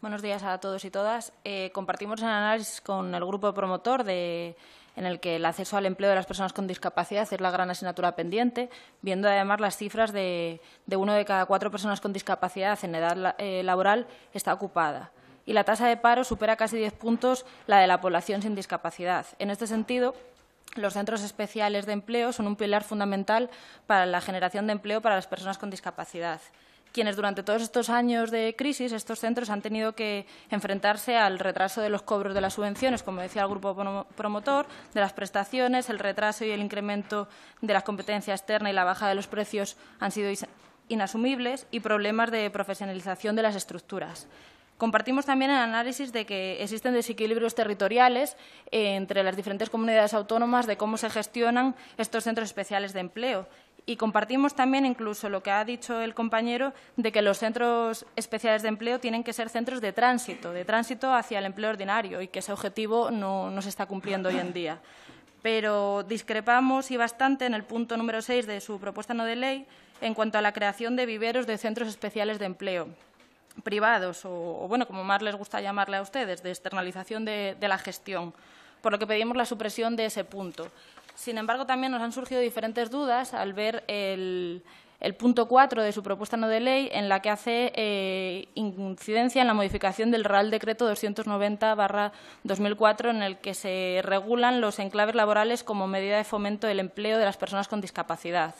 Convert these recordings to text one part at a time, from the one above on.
Buenos días a todos y todas. Eh, compartimos el análisis con el grupo promotor en el que el acceso al empleo de las personas con discapacidad es la gran asignatura pendiente, viendo además las cifras de, uno de cada cuatro personas con discapacidad en edad eh, laboral está ocupada y la tasa de paro supera casi diez puntos la de la población sin discapacidad. En este sentido, los centros especiales de empleo son un pilar fundamental para la generación de empleo para las personas con discapacidad quienes durante todos estos años de crisis, estos centros han tenido que enfrentarse al retraso de los cobros de las subvenciones, como decía el grupo promotor, de las prestaciones, el retraso y el incremento de la competencia externa y la baja de los precios han sido inasumibles y problemas de profesionalización de las estructuras. Compartimos también el análisis de que existen desequilibrios territoriales eh, entre las diferentes comunidades autónomas de cómo se gestionan estos centros especiales de empleo y compartimos también incluso lo que ha dicho el compañero de que los centros especiales de empleo tienen que ser centros de tránsito, de tránsito hacia el empleo ordinario y que ese objetivo no, se está cumpliendo hoy en día. Pero discrepamos y bastante en el punto número 6 de su propuesta no de ley en cuanto a la creación de viveros de centros especiales de empleo privados o, bueno, como más les gusta llamarle a ustedes, de externalización de la gestión por lo que pedimos la supresión de ese punto. Sin embargo, también nos han surgido diferentes dudas al ver el, punto 4 de su propuesta no de ley, en la que hace eh, incidencia en la modificación del Real Decreto 290-2004, en el que se regulan los enclaves laborales como medida de fomento del empleo de las personas con discapacidad,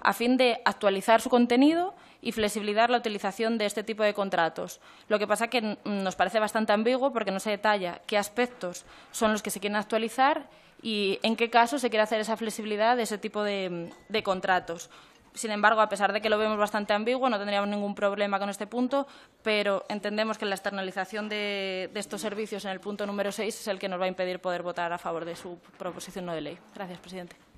a fin de actualizar su contenido y flexibilizar la utilización de este tipo de contratos. Lo que pasa que nos parece bastante ambiguo porque no se detalla qué aspectos son los que se quieren actualizar y en qué caso se quiere hacer esa flexibilidad de ese tipo de, contratos. Sin embargo, a pesar de que lo vemos bastante ambiguo, no tendríamos ningún problema con este punto, pero entendemos que la externalización de, de, estos servicios en el punto número 6 es el que nos va a impedir poder votar a favor de su proposición no de ley. Gracias, presidente.